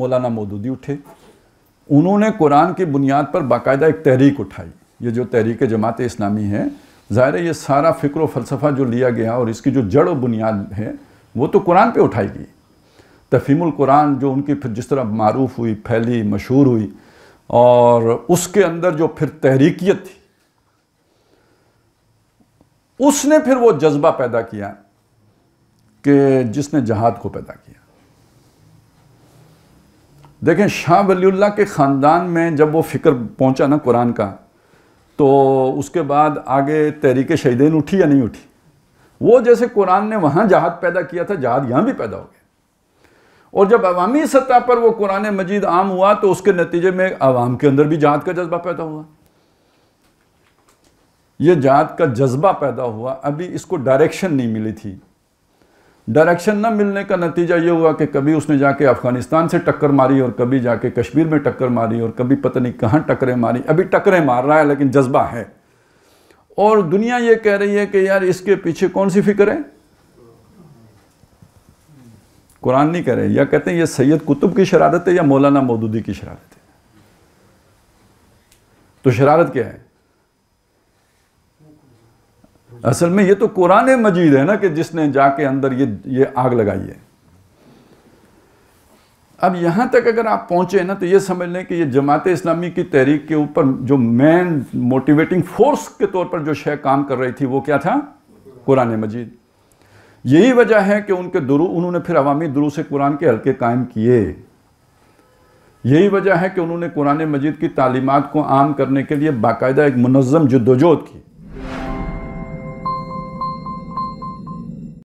मौलाना मोदूदी उठे उन्होंने कुरान की बुनियाद पर बाकायदा एक तहरीक उठाई ये जो तहरीक जमात इस्लामी है ज़ाहिर ये सारा फ़िक्र फ़लसफ़ा जो लिया गया और इसकी जो जड़ बुनियाद है वो तो कुरान पे उठाई गई तफीमुल कुरान जो उनकी फिर जिस तरह मरूफ हुई फैली मशहूर हुई और उसके अंदर जो फिर तहरीकियत थी उसने फिर वो जज्बा पैदा किया कि जिसने जहाद को पैदा किया देखें शाह वलील्ला के ख़ानदान में जब वो फ़िक्र पहुंचा ना कुरान का तो उसके बाद आगे तहरीक शहीदेन उठी या नहीं उठी वो जैसे कुरान ने वहाँ जहाद पैदा किया था जहाद यहाँ भी पैदा हो गया और जब अवामी सतह पर वो कुरान मजीद आम हुआ तो उसके नतीजे में आवाम के अंदर भी जहाद का जज्बा पैदा हुआ ये जात का जज्बा पैदा हुआ अभी इसको डायरेक्शन नहीं मिली थी डायरेक्शन न मिलने का नतीजा ये हुआ कि कभी उसने जाके अफगानिस्तान से टक्कर मारी और कभी जाके कश्मीर में टक्कर मारी और कभी पता नहीं कहाँ टक्करें मारी अभी टक्करें मार रहा है लेकिन जज्बा है और दुनिया ये कह रही है कि यार इसके पीछे कौन सी फिक्र है कुरान नहीं कह रहे या कहते हैं ये सैयद कुतुब की शरारत है या मौलाना मौदूदी की शरारत है तो शरारत क्या है असल में ये तो कुरान मजीद है ना कि जिसने जाके अंदर ये ये आग लगाई है अब यहां तक अगर आप पहुंचे ना तो ये समझ लें कि ये जमात इस्लामी की तहरीक के ऊपर जो मेन मोटिवेटिंग फोर्स के तौर पर जो शय काम कर रही थी वो क्या था कुरान मजीद यही वजह है कि उनके दुरू उन्होंने फिर अवामी दुरू से कुरान के हल्के कायम किए यही वजह है कि उन्होंने कुरान मजीद की तालीमत को आम करने के लिए बाकायदा एक मनज़म जद्दोजहद की